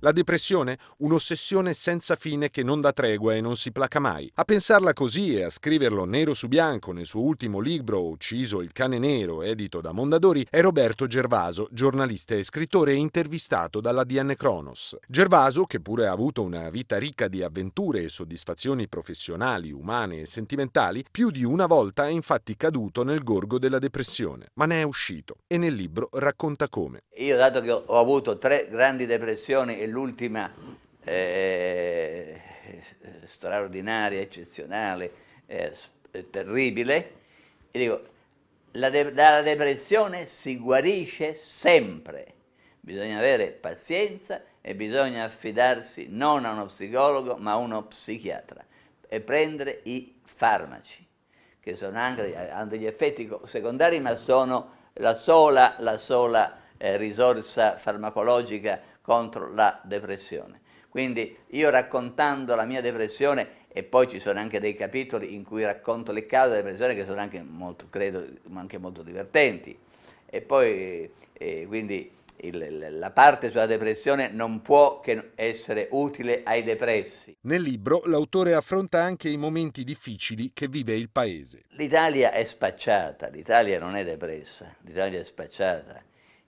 La depressione? Un'ossessione senza fine che non dà tregua e non si placa mai. A pensarla così e a scriverlo nero su bianco nel suo ultimo libro Ucciso il cane nero, edito da Mondadori, è Roberto Gervaso, giornalista e scrittore intervistato dalla DN Kronos. Gervaso, che pure ha avuto una vita ricca di avventure e soddisfazioni professionali, umane e sentimentali, più di una volta è infatti caduto nel gorgo della depressione, ma ne è uscito e nel libro racconta come. Io dato che ho avuto tre grandi depressioni e l'ultima eh, straordinaria, eccezionale, eh, terribile, e dico, la de dalla depressione si guarisce sempre, bisogna avere pazienza e bisogna affidarsi non a uno psicologo ma a uno psichiatra e prendere i farmaci, che sono anche, hanno degli effetti secondari ma sono la sola, la sola eh, risorsa farmacologica contro la depressione. Quindi io raccontando la mia depressione e poi ci sono anche dei capitoli in cui racconto le cause della depressione che sono anche molto, credo, anche molto divertenti. E poi eh, quindi il, la parte sulla depressione non può che essere utile ai depressi. Nel libro l'autore affronta anche i momenti difficili che vive il paese. L'Italia è spacciata, l'Italia non è depressa, l'Italia è spacciata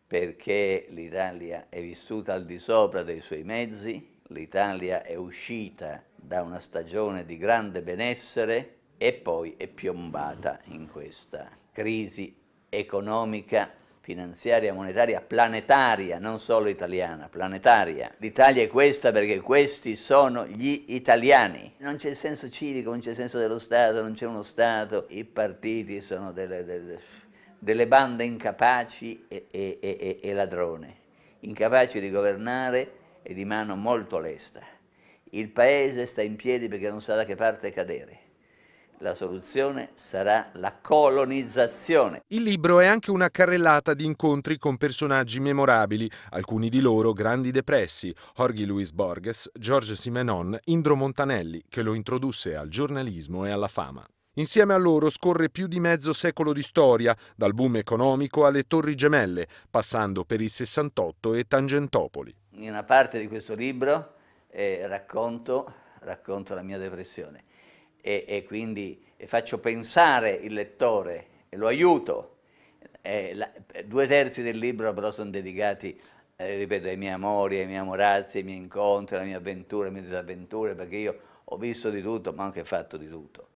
perché l'Italia è vissuta al di sopra dei suoi mezzi, l'Italia è uscita da una stagione di grande benessere e poi è piombata in questa crisi economica, finanziaria, monetaria, planetaria, non solo italiana, planetaria. L'Italia è questa perché questi sono gli italiani. Non c'è senso civico, non c'è senso dello Stato, non c'è uno Stato, i partiti sono delle... delle delle bande incapaci e, e, e, e ladrone, incapaci di governare e di mano molto lesta. Il paese sta in piedi perché non sa da che parte cadere la soluzione sarà la colonizzazione. Il libro è anche una carrellata di incontri con personaggi memorabili, alcuni di loro grandi depressi, Jorge Luis Borges, George Simenon, Indro Montanelli, che lo introdusse al giornalismo e alla fama. Insieme a loro scorre più di mezzo secolo di storia, dal boom economico alle Torri Gemelle, passando per il 68 e Tangentopoli. In una parte di questo libro eh, racconto, racconto, la mia depressione e, e quindi faccio pensare il lettore e lo aiuto. Eh, la, due terzi del libro però sono dedicati eh, ripeto, ai miei amori, ai miei amorazzi, ai miei incontri, alle mie avventure, alle mie disavventure, perché io ho visto di tutto, ma anche fatto di tutto.